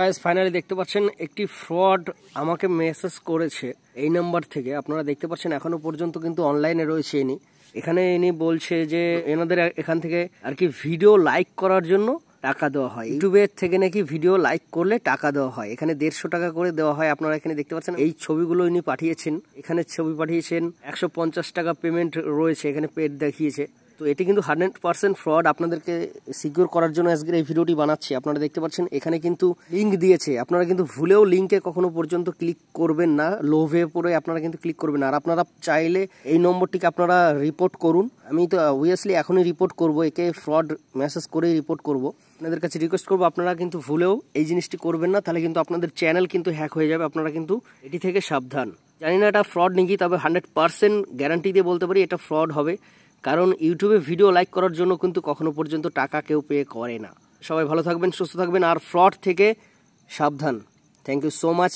guys finally দেখতে পাচ্ছেন একটি ফ্রড আমাকে মেসেজ করেছে এই নাম্বার থেকে আপনারা দেখতে পাচ্ছেন এখনো পর্যন্ত কিন্তু অনলাইনে রয়েছে এনি এখানে ইনি বলছে যে এনাদের এখান থেকে আর কি ভিডিও লাইক করার জন্য টাকা দেওয়া হয় ইউটিউবের থেকে নাকি ভিডিও লাইক করলে টাকা দেওয়া হয় এখানে দেড়শো টাকা করে দেওয়া হয় আপনারা এখানে দেখতে পাচ্ছেন এই ছবিগুলো ইনি পাঠিয়েছেন এখানে ছবি পাঠিয়েছেন একশো টাকা পেমেন্ট রয়েছে এখানে পেড দেখিয়েছে তো এটি কিন্তু হান্ড্রেড পার্সেন্ট ফ্রড আপনাদেরকে সিকিউর করার জন্য আজকের এই ভিডিওটি বানাচ্ছি আপনারা দেখতে পাচ্ছেন এখানে কিন্তু লিঙ্ক দিয়েছে আপনারা কিন্তু ভুলেও লিঙ্কে কখনো পর্যন্ত ক্লিক করবেন না লোভে পড়ে আপনারা কিন্তু ক্লিক করবেন আর আপনারা চাইলে এই নম্বরটিকে আপনারা রিপোর্ট করুন আমি তো অবভিয়াসলি uh, এখনই রিপোর্ট করব একে ফ্রড মেসেজ করেই রিপোর্ট করব আপনাদের কাছে রিকোয়েস্ট করবো আপনারা কিন্তু ভুলেও এই জিনিসটি করবেন না তাহলে কিন্তু আপনাদের চ্যানেল কিন্তু হ্যাক হয়ে যাবে আপনারা কিন্তু এটি থেকে সাবধান জানি না এটা ফ্রড নাকি তবে হান্ড্রেড পার্সেন্ট গ্যারান্টি দিয়ে বলতে পারি এটা ফ্রড হবে কারণ ইউটিউবে ভিডিও লাইক করার জন্য কিন্তু কখনো পর্যন্ত টাকা কেউ পে করে না সবাই ভালো থাকবেন সুস্থ থাকবেন আর ফ্রড থেকে সাবধান থ্যাংক ইউ সো মাচ